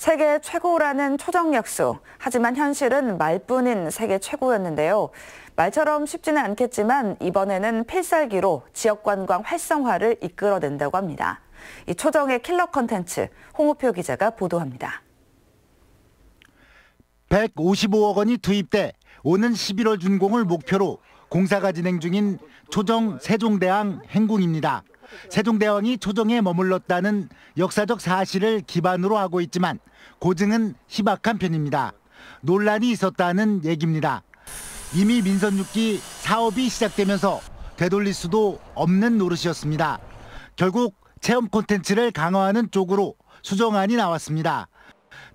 세계 최고라는 초정약수. 하지만 현실은 말뿐인 세계 최고였는데요. 말처럼 쉽지는 않겠지만 이번에는 필살기로 지역 관광 활성화를 이끌어낸다고 합니다. 이 초정의 킬러 컨텐츠 홍우표 기자가 보도합니다. 155억 원이 투입돼 오는 11월 준공을 목표로 공사가 진행 중인 초정 세종대왕 행궁입니다. 세종대왕이 초종에 머물렀다는 역사적 사실을 기반으로 하고 있지만 고증은 희박한 편입니다. 논란이 있었다는 얘기입니다. 이미 민선 6기 사업이 시작되면서 되돌릴 수도 없는 노릇이었습니다. 결국 체험 콘텐츠를 강화하는 쪽으로 수정안이 나왔습니다.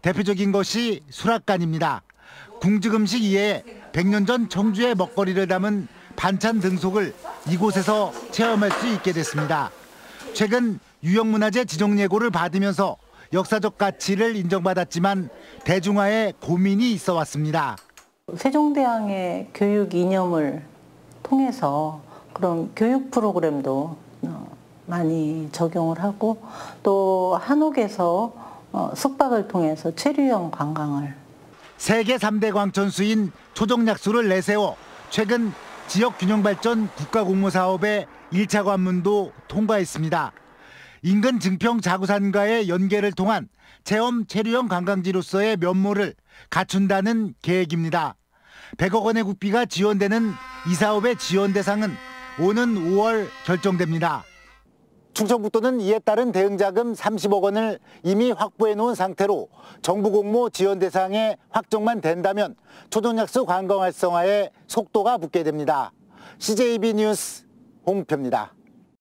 대표적인 것이 수락관입니다. 궁지금식 이에 100년 전 청주의 먹거리를 담은 반찬 등속을 이곳에서 체험할 수 있게 됐습니다. 최근 유형문화재 지정 예고를 받으면서 역사적 가치를 인정받았지만 대중화에 고민이 있어 왔습니다. 세종대왕의 교육 이념을 통해서 그런 교육 프로그램도 어, 많이 적용을 하고 또 한옥에서 어, 숙박을 통해서 체류형 관광을 세계 3대 광천수인 초정약수를 내세워 최근 지역균형발전 국가공모사업의 1차 관문도 통과했습니다. 인근 증평 자구산과의 연계를 통한 체험 체류형 관광지로서의 면모를 갖춘다는 계획입니다. 100억 원의 국비가 지원되는 이 사업의 지원 대상은 오는 5월 결정됩니다. 충청북도는 이에 따른 대응자금 30억 원을 이미 확보해 놓은 상태로 정부 공모 지원 대상에 확정만 된다면 초등약수 관광 활성화에 속도가 붙게 됩니다. CJB 뉴스 홍표입니다.